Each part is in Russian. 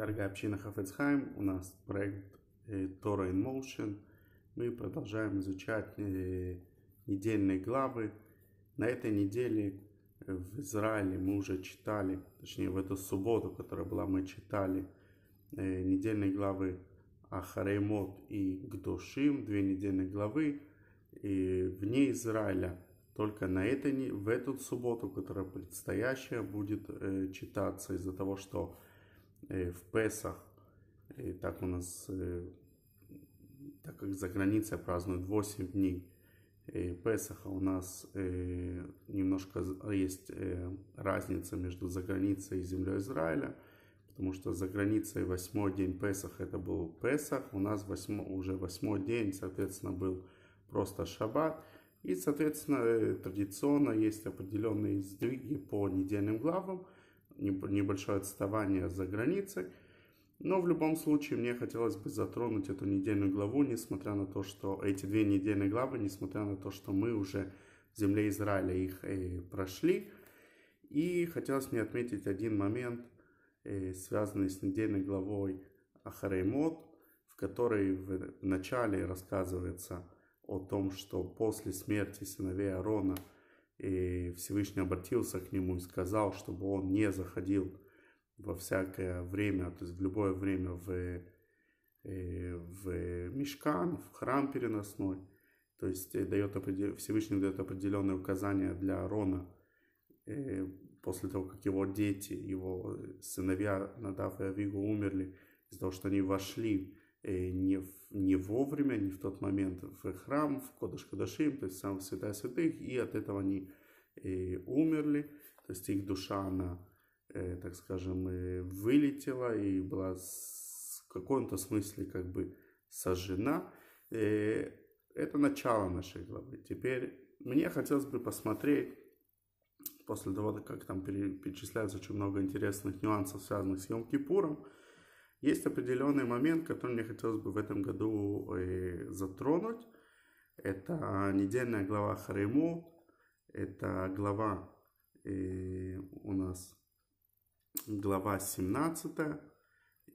Дорогая община Хафецхайм, у нас проект э, Тора in Motion. Мы продолжаем изучать э, недельные главы. На этой неделе в Израиле мы уже читали, точнее в эту субботу, которая была, мы читали э, недельные главы Ахареймот и Гдошим, две недельные главы. И вне Израиля только на этой, в эту субботу, которая предстоящая, будет читаться из-за того, что Э, в Песах, и так у нас, э, так как за границей празднуют 8 дней э, Песаха, у нас немножко есть разница между за границей и землей Израиля, потому что за границей восьмой день Песах это был Песах, у нас 8, уже восьмой день, соответственно, был просто Шаббат, и, соответственно, традиционно есть определенные сдвиги по недельным главам – небольшое отставание за границей. Но в любом случае мне хотелось бы затронуть эту недельную главу, несмотря на то, что эти две недельные главы, несмотря на то, что мы уже в земле Израиля их э, прошли. И хотелось мне отметить один момент, э, связанный с недельной главой Ахареймот, в которой в начале рассказывается о том, что после смерти сыновей Арона и Всевышний обратился к нему и сказал, чтобы он не заходил во всякое время, то есть в любое время в, э, в мешкан, в храм переносной. То есть э, дает, Всевышний дает определенные указания для Арона э, после того, как его дети, его сыновья Надав и Авигу умерли, из-за того, что они вошли не в не вовремя, не в тот момент в храм, в Кодыш Кадашим, то есть в святая святых, и от этого они и э, умерли, то есть их душа, она, э, так скажем, э, вылетела и была с, в каком-то смысле как бы сожжена. Э, это начало нашей главы. Теперь мне хотелось бы посмотреть, после того, как там перечисляется очень много интересных нюансов, связанных с Йом-Кипуром, есть определенный момент, который мне хотелось бы в этом году э, затронуть. Это недельная глава Харемот, это глава э, у нас глава 17,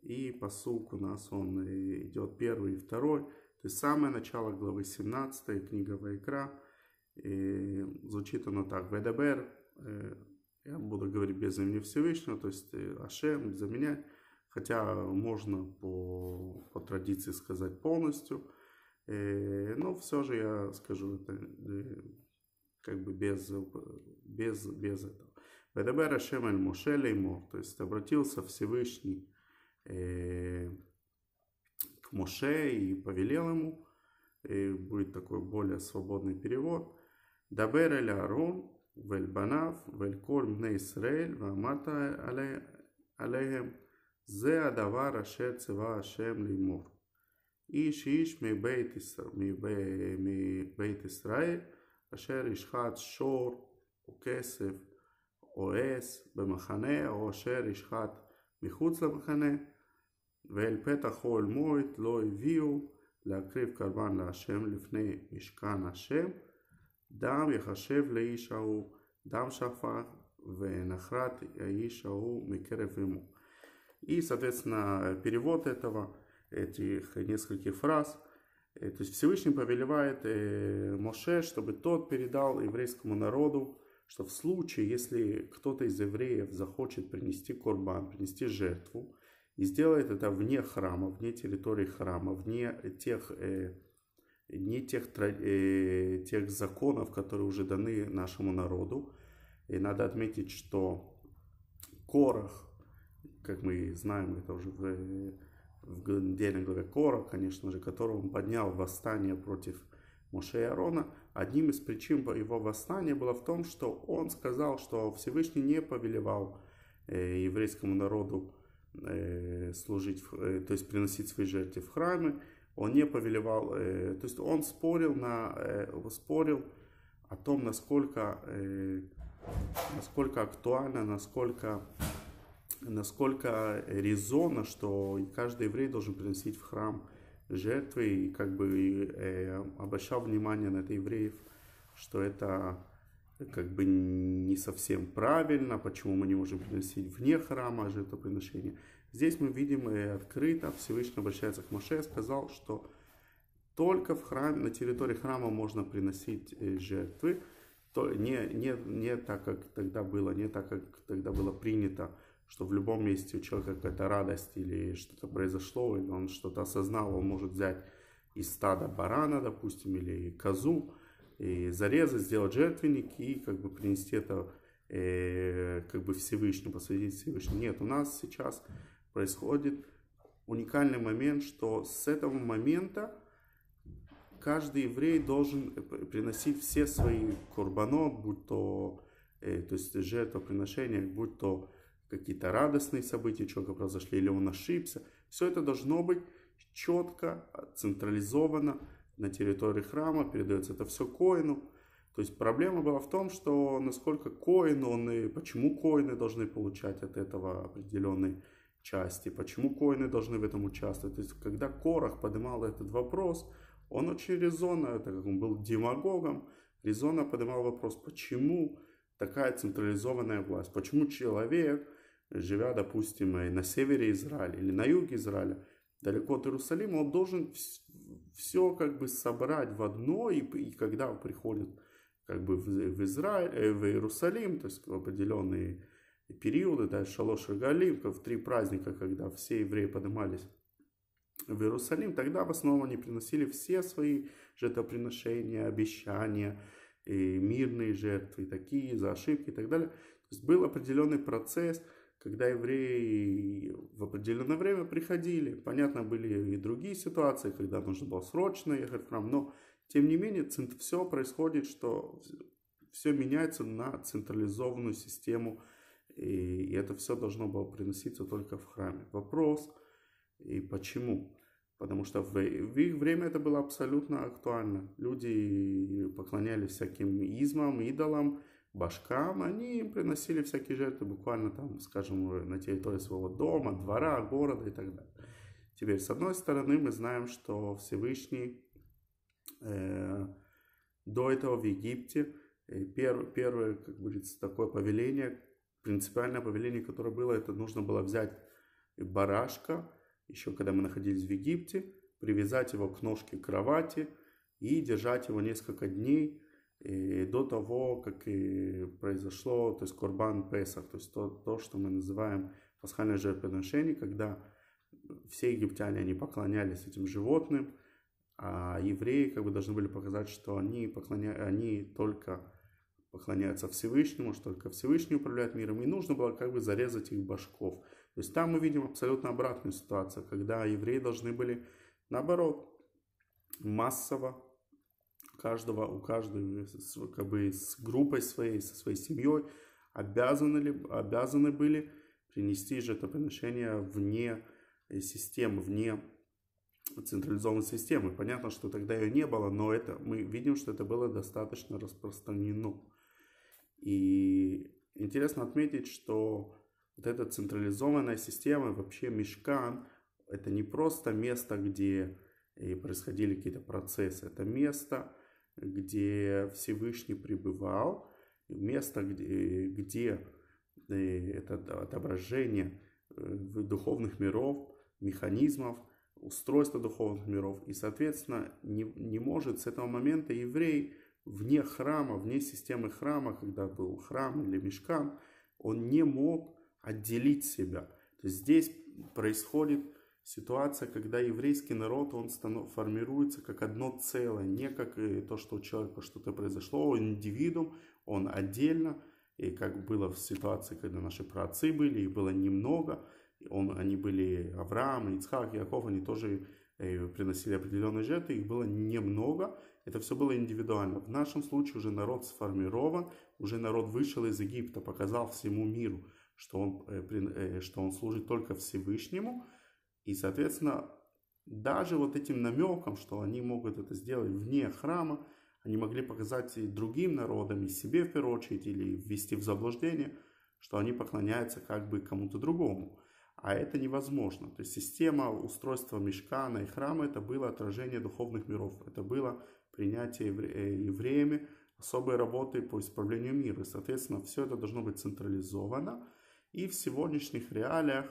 и посылку у нас он э, идет первый и второй. То есть самое начало главы 17, книга Вайкра, и звучит оно так. Ведабер, я буду говорить без имени Всевышнего, то есть Ашем, за меня хотя можно по, по традиции сказать полностью, э, но все же я скажу это э, как бы без, без, без этого. Бедабер Ашем Эль Моше то есть обратился Всевышний э, к Моше и повелел ему, и будет такой более свободный перевод. Дабер Эль Арон, Вель Банав, Вель Коль Исраэль, Вамата Алейхем, זה הדבר אשר ציווה השם לאמור. איש איש מבית, מבית, ישראל, אשר ישחט שור או כסף או עס במחנה, או אשר ישחט מחוץ למחנה, ואל פתח אוהל מועד לא הביאו להקריב קרבן להשם לפני משכן השם, דם יחשב לאיש ההוא, דם שפך, ונחרט האיש ההוא מקרב אמו. И, соответственно, перевод этого, этих нескольких фраз. Э, то есть Всевышний повелевает э, Моше, чтобы тот передал еврейскому народу, что в случае, если кто-то из евреев захочет принести корбан, принести жертву, и сделает это вне храма, вне территории храма, вне тех, э, не тех, э, тех законов, которые уже даны нашему народу. И надо отметить, что Корах, как мы знаем, это уже в, в недельной главе Кора, конечно же, которого он поднял восстание против Моше и Аарона. Одним из причин его восстания было в том, что он сказал, что Всевышний не повелевал э, еврейскому народу э, служить, э, то есть приносить свои жертвы в храмы, он не повелевал, э, то есть он спорил, на, э, спорил о том, насколько, э, насколько актуально, насколько насколько резонно, что каждый еврей должен приносить в храм жертвы, и как бы э, обращал внимание на это евреев, что это как бы не совсем правильно, почему мы не можем приносить вне храма жертвоприношение? Здесь мы видим и э, открыто, Всевышний обращается к Моше и сказал, что только в храме, на территории храма можно приносить э, жертвы, то не, не, не так, как тогда было, не так, как тогда было принято, что в любом месте у человека какая-то радость или что-то произошло, или он что-то осознал, он может взять из стада барана, допустим, или козу, и зарезать, сделать жертвенник и как бы принести это э, как бы Всевышнему, посвятить Всевышнему. Нет, у нас сейчас происходит уникальный момент, что с этого момента каждый еврей должен э, приносить все свои курбано, будь то, э, то есть жертвоприношения, будь то какие-то радостные события, чего-то произошли или он ошибся. Все это должно быть четко, а, централизовано на территории храма, передается это все коину. То есть проблема была в том, что насколько коины, он и почему коины должны получать от этого определенной части, почему коины должны в этом участвовать. То есть когда Корах поднимал этот вопрос, он очень резонно, это как он был демагогом, резонно поднимал вопрос, почему такая централизованная власть, почему человек, живя, допустим, на севере Израиля или на юге Израиля, далеко от Иерусалима, он должен все как бы собрать в одно, и, и когда он приходит как бы в, в Израиль, э, в Иерусалим, то есть в определенные периоды, да, Шалош и Галим, в три праздника, когда все евреи поднимались в Иерусалим, тогда в основном они приносили все свои жертвоприношения, обещания, и мирные жертвы, такие за ошибки и так далее. То есть был определенный процесс, когда евреи в определенное время приходили. Понятно, были и другие ситуации, когда нужно было срочно ехать в храм, но тем не менее все происходит, что все меняется на централизованную систему, и это все должно было приноситься только в храме. Вопрос – и почему? Потому что в, в их время это было абсолютно актуально. Люди поклонялись всяким измам, идолам, башкам. Они им приносили всякие жертвы буквально там, скажем, на территории своего дома, двора, города и так далее. Теперь, с одной стороны, мы знаем, что Всевышний э, до этого в Египте э, пер, первое, как говорится, такое повеление, принципиальное повеление, которое было, это нужно было взять барашка еще когда мы находились в Египте, привязать его к ножке кровати и держать его несколько дней э, до того, как и э, произошло, то есть Корбан Песах, то есть то, то что мы называем пасхальное жертвоприношение, когда все египтяне, они поклонялись этим животным, а евреи как бы должны были показать, что они, поклоня... они только поклоняются Всевышнему, что только Всевышний управляет миром, и нужно было как бы зарезать их башков – то есть там мы видим абсолютно обратную ситуацию, когда евреи должны были, наоборот, массово каждого, у каждого как бы с группой своей, со своей семьей обязаны, ли, обязаны были принести же это жертвоприношение вне системы, вне централизованной системы. Понятно, что тогда ее не было, но это, мы видим, что это было достаточно распространено. И интересно отметить, что вот эта централизованная система, вообще мешкан, это не просто место, где и э, происходили какие-то процессы, это место, где Всевышний пребывал, место, где, где э, это отображение э, духовных миров, механизмов, устройства духовных миров. И, соответственно, не, не может с этого момента еврей вне храма, вне системы храма, когда был храм или мешкан, он не мог отделить себя. То есть здесь происходит ситуация, когда еврейский народ, он станов, формируется как одно целое, не как э, то, что у человека что-то произошло, он индивидуум, он отдельно, и как было в ситуации, когда наши праотцы были, их было немного, он, они были Авраам, Ицхак, Яков, они тоже э, приносили определенные жертвы, их было немного, это все было индивидуально. В нашем случае уже народ сформирован, уже народ вышел из Египта, показал всему миру – что он, э, э, что он служит только Всевышнему, и, соответственно, даже вот этим намеком, что они могут это сделать вне храма, они могли показать и другим народам, и себе в первую очередь, или ввести в заблуждение, что они поклоняются как бы кому-то другому. А это невозможно. То есть система устройства мешкана и храма это было отражение духовных миров, это было принятие евреями э, особой работы по исправлению мира. И, соответственно, все это должно быть централизовано, и в сегодняшних реалиях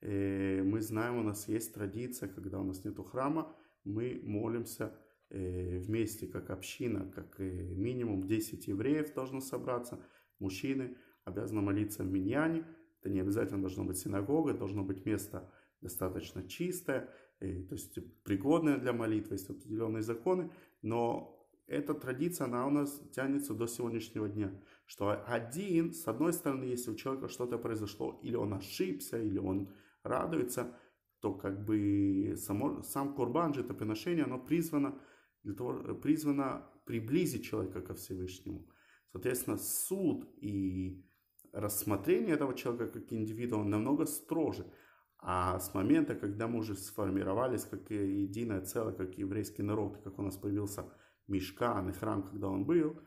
э, мы знаем, у нас есть традиция, когда у нас нет храма, мы молимся э, вместе, как община, как э, минимум 10 евреев должно собраться, мужчины обязаны молиться в миньяне, это не обязательно должно быть синагога, должно быть место достаточно чистое, э, то есть пригодное для молитвы, есть определенные законы, но эта традиция, она у нас тянется до сегодняшнего дня. Что один, с одной стороны, если у человека что-то произошло, или он ошибся, или он радуется, то как бы само, сам курбан, это приношение, оно призвано, для того, призвано приблизить человека ко Всевышнему. Соответственно, суд и рассмотрение этого человека как индивида, он намного строже. А с момента, когда мы уже сформировались как единое целое, как еврейский народ, как у нас появился мешкан а и храм, когда он был.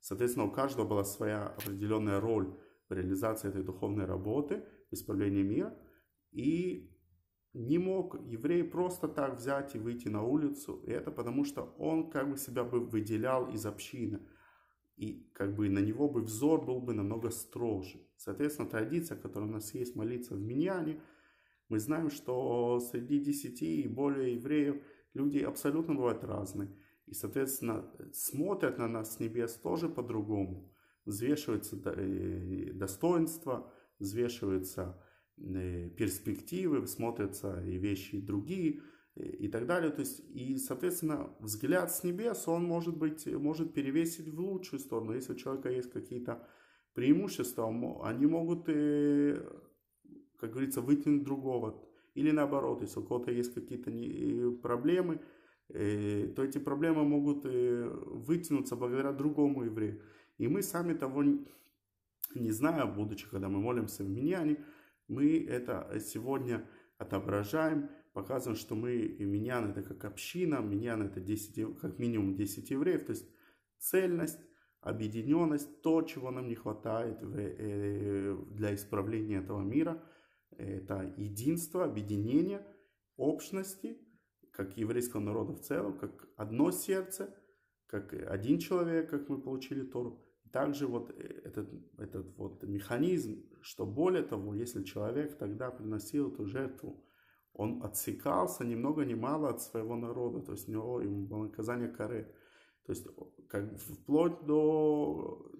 Соответственно, у каждого была своя определенная роль в реализации этой духовной работы, в исправлении мира. И не мог еврей просто так взять и выйти на улицу. И это потому, что он как бы себя бы выделял из общины. И как бы на него бы взор был бы намного строже. Соответственно, традиция, которая у нас есть молиться в Миньяне, мы знаем, что среди десяти и более евреев люди абсолютно бывают разные. И, соответственно, смотрят на нас с небес тоже по-другому. Э, взвешиваются достоинства, э, взвешиваются перспективы, смотрятся и вещи и другие э, и так далее. То есть, и, соответственно, взгляд с небес, он может быть, может перевесить в лучшую сторону. Если у человека есть какие-то преимущества, они могут, как говорится, вытянуть другого. Или наоборот, если у кого-то есть какие-то проблемы, Э, то эти проблемы могут э, вытянуться благодаря другому еврею. И мы сами того не зная, будучи, когда мы молимся в Миньяне, мы это э, сегодня отображаем, показываем, что мы, Миньян это как община, Миньян это 10, как минимум 10 евреев, то есть цельность, объединенность, то, чего нам не хватает для исправления этого мира, это единство, объединение, общности – как еврейского народа в целом, как одно сердце, как один человек, как мы получили Тору. Также вот э, этот, этот вот механизм, что более того, если человек тогда приносил эту жертву, он отсекался ни много ни мало от своего народа, то есть у него ему было наказание коры. То есть как, вплоть до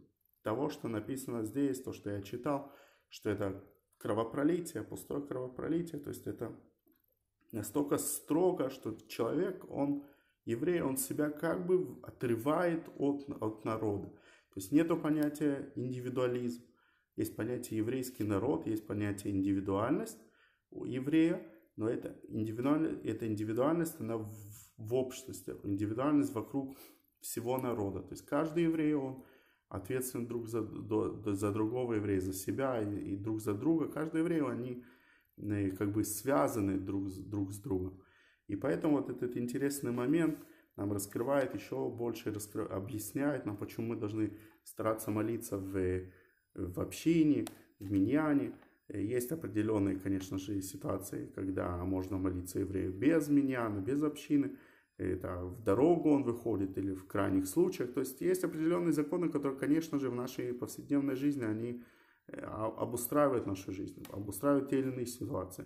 того, что написано здесь, то, что я читал, что это кровопролитие, пустое кровопролитие, то есть это настолько строго, что человек, он, еврей, он себя как бы отрывает от, от народа. То есть нету понятия индивидуализм. Есть понятие еврейский народ, есть понятие индивидуальность у еврея, но это индивидуальность, эта индивидуальность, она в, в общности, индивидуальность вокруг всего народа. То есть каждый еврей, он ответственен друг за, до, за другого еврея, за себя и, и друг за друга. Каждый еврей, они как бы связаны друг с, друг с другом. И поэтому вот этот интересный момент нам раскрывает еще больше, раскры... объясняет нам, почему мы должны стараться молиться в, в общине, в миньяне. Есть определенные, конечно же, ситуации, когда можно молиться еврею без миньяна, без общины. Это в дорогу он выходит или в крайних случаях. То есть есть определенные законы, которые, конечно же, в нашей повседневной жизни, они а, обустраивает нашу жизнь, обустраивает те или иные ситуации.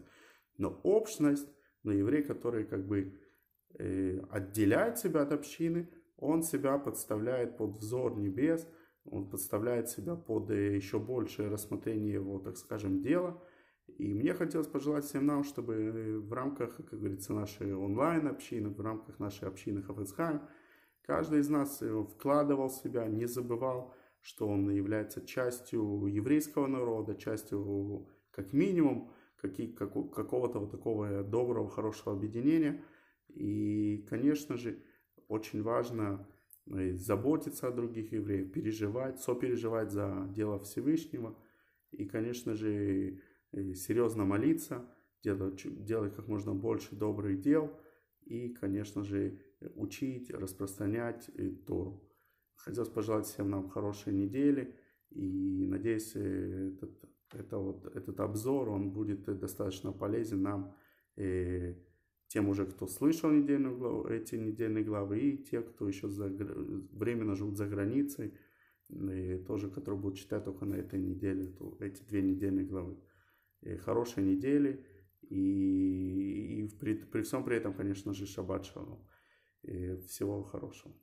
Но общность, но еврей, который как бы э, отделяет себя от общины, он себя подставляет под взор небес, он подставляет себя под э, еще большее рассмотрение его, так скажем, дела. И мне хотелось пожелать всем нам, чтобы э, в рамках, как говорится, нашей онлайн-общины, в рамках нашей общины Хафицхайм, каждый из нас вкладывал себя, не забывал – что он является частью еврейского народа, частью как минимум как, какого-то вот такого э, доброго, хорошего объединения. И, конечно же, очень важно э, заботиться о других евреях, переживать, сопереживать за дело Всевышнего и, конечно же, э, серьезно молиться, делать, делать как можно больше добрых дел и, конечно же, учить, распространять Тору. Хотелось пожелать всем нам хорошей недели. И надеюсь, этот, это вот, этот обзор, он будет достаточно полезен нам, э, тем уже, кто слышал недельную главу, эти недельные главы, и те, кто еще за, временно живут за границей, и э, тоже, которые будут читать только на этой неделе, то, эти две недельные главы. И э, хорошей недели, и, и при, при всем при этом, конечно же, шаббат шалом. И э, всего хорошего.